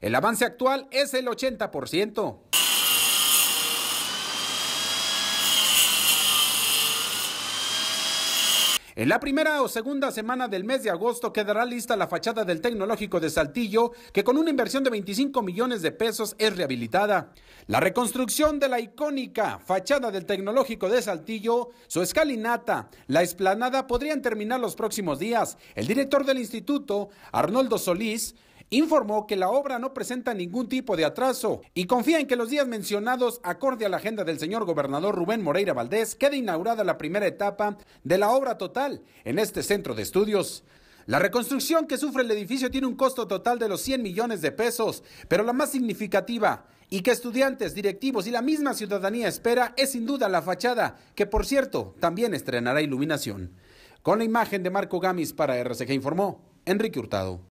El avance actual es el 80%. En la primera o segunda semana del mes de agosto quedará lista la fachada del Tecnológico de Saltillo, que con una inversión de 25 millones de pesos es rehabilitada. La reconstrucción de la icónica fachada del Tecnológico de Saltillo, su escalinata, la esplanada podrían terminar los próximos días. El director del instituto, Arnoldo Solís, informó que la obra no presenta ningún tipo de atraso y confía en que los días mencionados, acorde a la agenda del señor gobernador Rubén Moreira Valdés, quede inaugurada la primera etapa de la obra total en este centro de estudios. La reconstrucción que sufre el edificio tiene un costo total de los 100 millones de pesos, pero la más significativa y que estudiantes, directivos y la misma ciudadanía espera es sin duda la fachada, que por cierto también estrenará iluminación. Con la imagen de Marco Gamis para RCG informó Enrique Hurtado.